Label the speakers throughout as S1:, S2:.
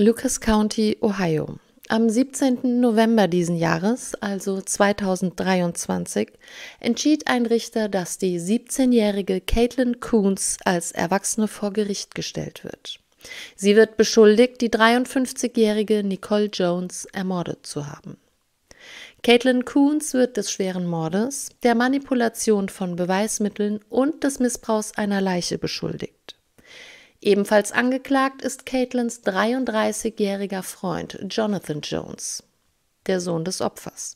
S1: Lucas County, Ohio. Am 17. November diesen Jahres, also 2023, entschied ein Richter, dass die 17-jährige Caitlin Coons als Erwachsene vor Gericht gestellt wird. Sie wird beschuldigt, die 53-jährige Nicole Jones ermordet zu haben. Caitlin Coons wird des schweren Mordes, der Manipulation von Beweismitteln und des Missbrauchs einer Leiche beschuldigt. Ebenfalls angeklagt ist Caitlins 33-jähriger Freund Jonathan Jones, der Sohn des Opfers.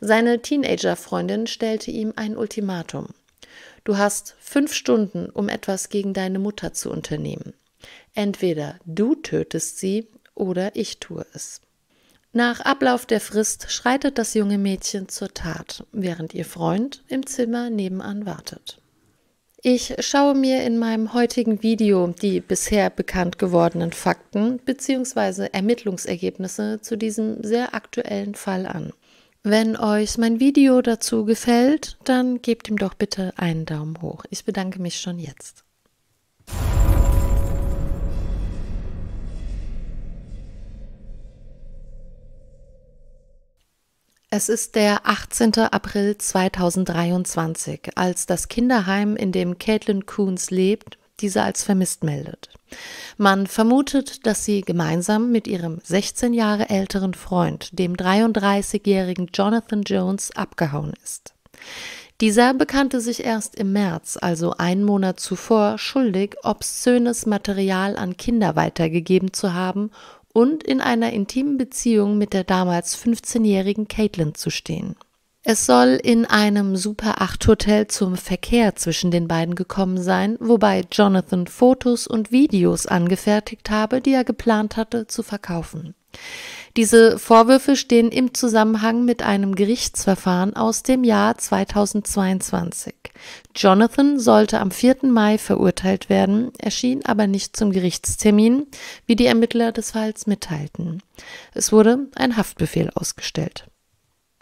S1: Seine Teenager-Freundin stellte ihm ein Ultimatum. Du hast fünf Stunden, um etwas gegen deine Mutter zu unternehmen. Entweder du tötest sie oder ich tue es. Nach Ablauf der Frist schreitet das junge Mädchen zur Tat, während ihr Freund im Zimmer nebenan wartet. Ich schaue mir in meinem heutigen Video die bisher bekannt gewordenen Fakten bzw. Ermittlungsergebnisse zu diesem sehr aktuellen Fall an. Wenn euch mein Video dazu gefällt, dann gebt ihm doch bitte einen Daumen hoch. Ich bedanke mich schon jetzt. Es ist der 18. April 2023, als das Kinderheim, in dem Caitlin Coons lebt, diese als vermisst meldet. Man vermutet, dass sie gemeinsam mit ihrem 16 Jahre älteren Freund, dem 33-jährigen Jonathan Jones, abgehauen ist. Dieser bekannte sich erst im März, also einen Monat zuvor, schuldig, obszönes Material an Kinder weitergegeben zu haben und in einer intimen Beziehung mit der damals 15-jährigen Caitlin zu stehen. Es soll in einem Super 8 Hotel zum Verkehr zwischen den beiden gekommen sein, wobei Jonathan Fotos und Videos angefertigt habe, die er geplant hatte zu verkaufen. Diese Vorwürfe stehen im Zusammenhang mit einem Gerichtsverfahren aus dem Jahr 2022. Jonathan sollte am 4. Mai verurteilt werden, erschien aber nicht zum Gerichtstermin, wie die Ermittler des Falls mitteilten. Es wurde ein Haftbefehl ausgestellt.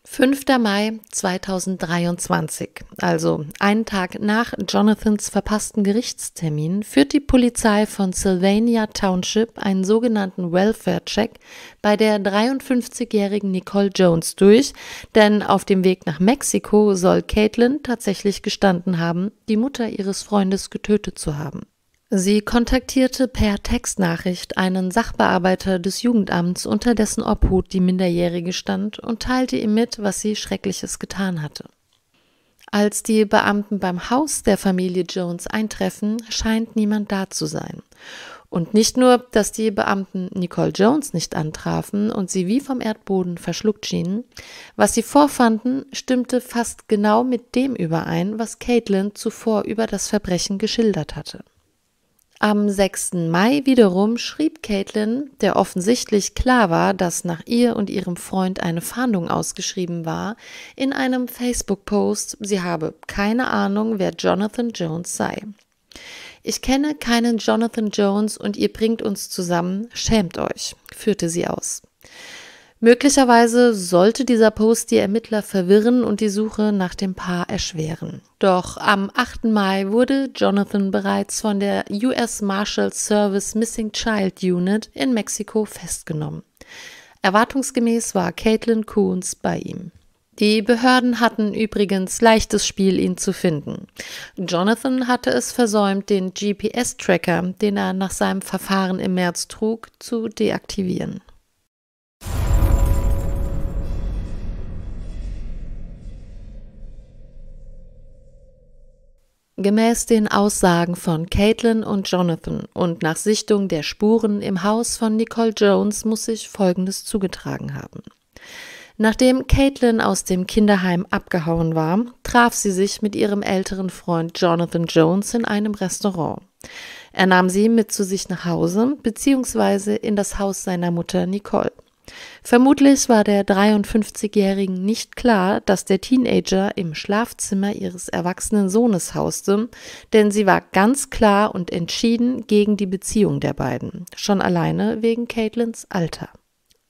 S1: 5. Mai 2023, also einen Tag nach Jonathans verpassten Gerichtstermin, führt die Polizei von Sylvania Township einen sogenannten Welfare-Check bei der 53-jährigen Nicole Jones durch, denn auf dem Weg nach Mexiko soll Caitlin tatsächlich gestanden haben, die Mutter ihres Freundes getötet zu haben. Sie kontaktierte per Textnachricht einen Sachbearbeiter des Jugendamts, unter dessen Obhut die Minderjährige stand, und teilte ihm mit, was sie Schreckliches getan hatte. Als die Beamten beim Haus der Familie Jones eintreffen, scheint niemand da zu sein. Und nicht nur, dass die Beamten Nicole Jones nicht antrafen und sie wie vom Erdboden verschluckt schienen, was sie vorfanden, stimmte fast genau mit dem überein, was Caitlin zuvor über das Verbrechen geschildert hatte. Am 6. Mai wiederum schrieb Caitlin, der offensichtlich klar war, dass nach ihr und ihrem Freund eine Fahndung ausgeschrieben war, in einem Facebook-Post, sie habe keine Ahnung, wer Jonathan Jones sei. Ich kenne keinen Jonathan Jones und ihr bringt uns zusammen, schämt euch, führte sie aus. Möglicherweise sollte dieser Post die Ermittler verwirren und die Suche nach dem Paar erschweren. Doch am 8. Mai wurde Jonathan bereits von der US Marshals Service Missing Child Unit in Mexiko festgenommen. Erwartungsgemäß war Caitlin Coons bei ihm. Die Behörden hatten übrigens leichtes Spiel, ihn zu finden. Jonathan hatte es versäumt, den GPS-Tracker, den er nach seinem Verfahren im März trug, zu deaktivieren. Gemäß den Aussagen von Caitlin und Jonathan und nach Sichtung der Spuren im Haus von Nicole Jones muss sich Folgendes zugetragen haben. Nachdem Caitlin aus dem Kinderheim abgehauen war, traf sie sich mit ihrem älteren Freund Jonathan Jones in einem Restaurant. Er nahm sie mit zu sich nach Hause bzw. in das Haus seiner Mutter Nicole. Vermutlich war der 53-Jährigen nicht klar, dass der Teenager im Schlafzimmer ihres erwachsenen Sohnes hauste, denn sie war ganz klar und entschieden gegen die Beziehung der beiden, schon alleine wegen Caitlins Alter.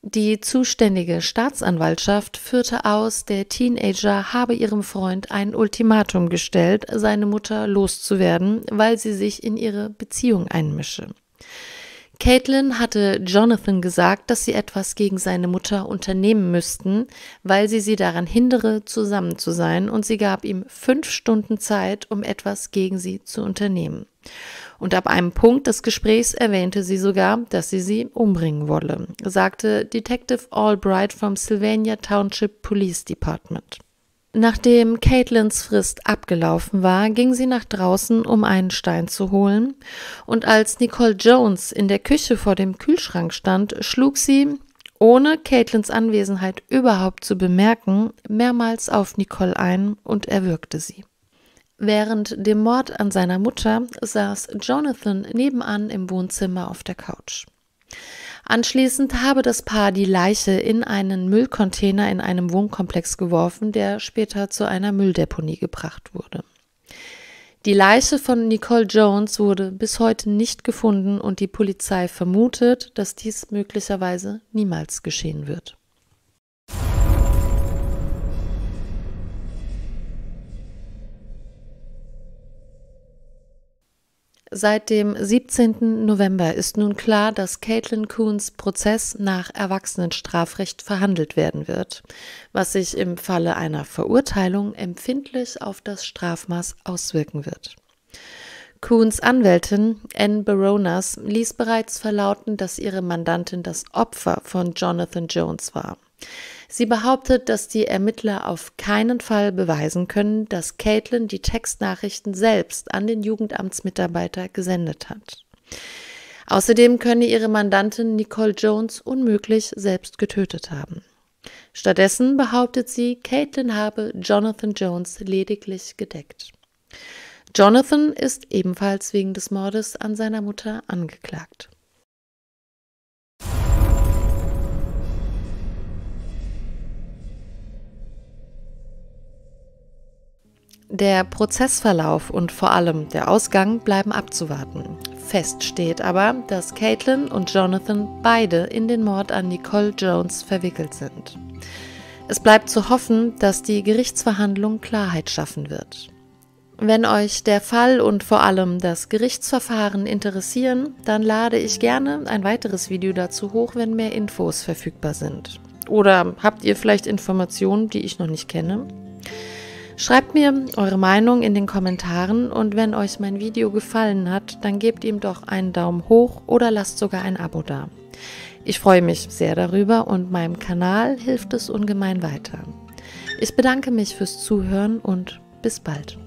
S1: Die zuständige Staatsanwaltschaft führte aus, der Teenager habe ihrem Freund ein Ultimatum gestellt, seine Mutter loszuwerden, weil sie sich in ihre Beziehung einmische. Caitlin hatte Jonathan gesagt, dass sie etwas gegen seine Mutter unternehmen müssten, weil sie sie daran hindere, zusammen zu sein, und sie gab ihm fünf Stunden Zeit, um etwas gegen sie zu unternehmen. Und ab einem Punkt des Gesprächs erwähnte sie sogar, dass sie sie umbringen wolle, sagte Detective Albright vom Sylvania Township Police Department. Nachdem Caitlins Frist abgelaufen war, ging sie nach draußen, um einen Stein zu holen, und als Nicole Jones in der Küche vor dem Kühlschrank stand, schlug sie, ohne Caitlins Anwesenheit überhaupt zu bemerken, mehrmals auf Nicole ein und erwürgte sie. Während dem Mord an seiner Mutter saß Jonathan nebenan im Wohnzimmer auf der Couch. Anschließend habe das Paar die Leiche in einen Müllcontainer in einem Wohnkomplex geworfen, der später zu einer Mülldeponie gebracht wurde. Die Leiche von Nicole Jones wurde bis heute nicht gefunden und die Polizei vermutet, dass dies möglicherweise niemals geschehen wird. Seit dem 17. November ist nun klar, dass Caitlin Coons Prozess nach Erwachsenenstrafrecht verhandelt werden wird, was sich im Falle einer Verurteilung empfindlich auf das Strafmaß auswirken wird. Coons Anwältin Anne Baronas ließ bereits verlauten, dass ihre Mandantin das Opfer von Jonathan Jones war. Sie behauptet, dass die Ermittler auf keinen Fall beweisen können, dass Caitlin die Textnachrichten selbst an den Jugendamtsmitarbeiter gesendet hat. Außerdem könne ihre Mandantin Nicole Jones unmöglich selbst getötet haben. Stattdessen behauptet sie, Caitlin habe Jonathan Jones lediglich gedeckt. Jonathan ist ebenfalls wegen des Mordes an seiner Mutter angeklagt. Der Prozessverlauf und vor allem der Ausgang bleiben abzuwarten. Fest steht aber, dass Caitlin und Jonathan beide in den Mord an Nicole Jones verwickelt sind. Es bleibt zu hoffen, dass die Gerichtsverhandlung Klarheit schaffen wird. Wenn euch der Fall und vor allem das Gerichtsverfahren interessieren, dann lade ich gerne ein weiteres Video dazu hoch, wenn mehr Infos verfügbar sind. Oder habt ihr vielleicht Informationen, die ich noch nicht kenne? Schreibt mir eure Meinung in den Kommentaren und wenn euch mein Video gefallen hat, dann gebt ihm doch einen Daumen hoch oder lasst sogar ein Abo da. Ich freue mich sehr darüber und meinem Kanal hilft es ungemein weiter. Ich bedanke mich fürs Zuhören und bis bald.